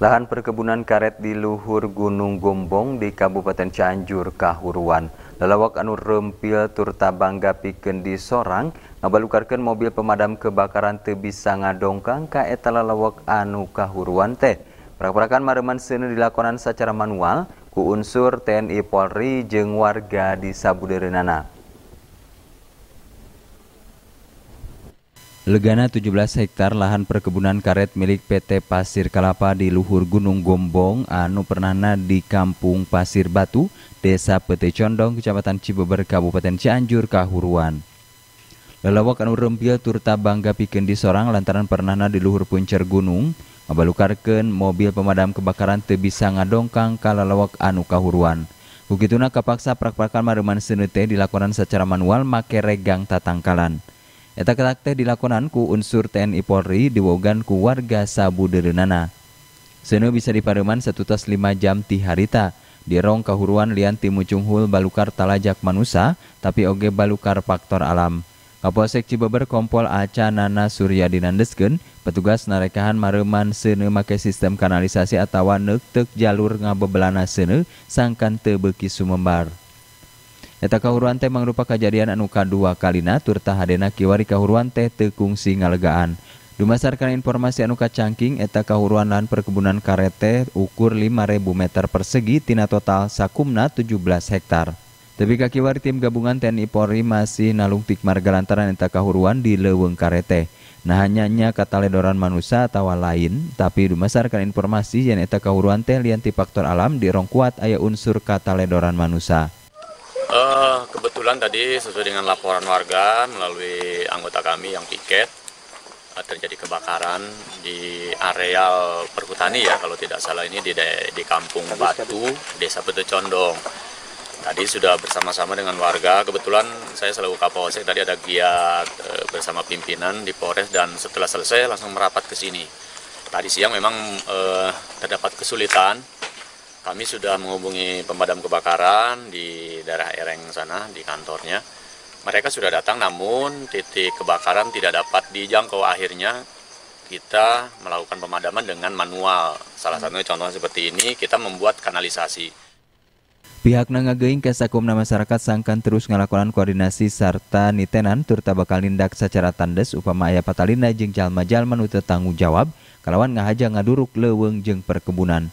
Lahan perkebunan karet di luhur Gunung Gombong di Kabupaten Cianjur, Kahuruan. Lelawak anu rempil turta bangga pikeun di Sorang ngabalukarkeun mobil pemadam kebakaran teu bisa ngadongkang ka eta lalawak anu Kahuruan teh. Perak-perakan mareman seni dilakonan secara manual ku unsur TNI Polri jeng warga di Sabudere Nana. Legana 17 hektar lahan perkebunan karet milik PT Pasir Kalapa di luhur Gunung Gombong anu pernahna di Kampung Pasir Batu, Desa Petecondong, Condong, Kecamatan Cibeber, Kabupaten Cianjur, Kahuruan. Lelawak anu rempil turta bangga pikeun di sorang lantaran pernahna di luhur puncer gunung, ngabalukarkeun mobil pemadam kebakaran teu bisa ngadongkang ka anu kahuruan. Bukituna kapaksa prak-prakan mareman seuneu dilakukan secara manual make regang tatangkalan. Eta kelakte dilakonan ku unsur TNI Polri diwogan ku warga Sabu Derenana. Seno bisa dipareman setutas 5 jam ti harita. Di rong kahuruan lian mucunghul balukar talajak manusia, tapi oge balukar faktor alam. Kapolsek Cibeber Kompol Aca Nana Surya petugas narekahan mareman seuneu make sistem kanalisasi atau neuk jalur ngabebelana seuneu sangkan tebeki beuki sumembar. Eta kahuruan teh mangrupa kejadian anu kadua kalina turta hadena kiwari kahuruan teh tekungsi ngalegaan. Dumasarkan informasi anu kacangking eta kahuruan lahan perkebunan karete ukur 5000 meter persegi tina total sakumna 17 hektar. Tapi kakiwari tim gabungan TNI Polri masih nalungtik marga lantaran eta kahuruan di leweng karete. Nah hanyanya kata ledoran manusia atau lain, tapi dumasarkan informasi yang eta kahuruan teh lianti faktor alam di rongkuat ayah unsur kata ledoran manusia. Uh, kebetulan tadi sesuai dengan laporan warga melalui anggota kami yang tiket uh, eh, terjadi kebakaran di areal perhutani ya kalau tidak salah ini di di kampung Batu Desa Betu Condong. Tadi sudah bersama-sama dengan warga. Kebetulan saya selalu Kapolsek tadi ada giat uh, eh, bersama pimpinan di Polres dan setelah selesai langsung merapat ke sini. Tadi siang memang terdapat kesulitan kami sudah menghubungi pemadam kebakaran di daerah Ereng sana, di kantornya. Mereka sudah datang namun titik kebakaran tidak dapat dijangkau. Akhirnya kita melakukan pemadaman dengan manual. Salah hmm. satunya contohnya seperti ini, kita membuat kanalisasi. Pihak nangageing Nama masyarakat sangkan terus ngelakonan koordinasi serta nitenan turta bakal nindak secara tandes upama ayah patalina jeng jalma jalman nu tanggung jawab kalawan ngahaja ngaduruk leweng jeng perkebunan.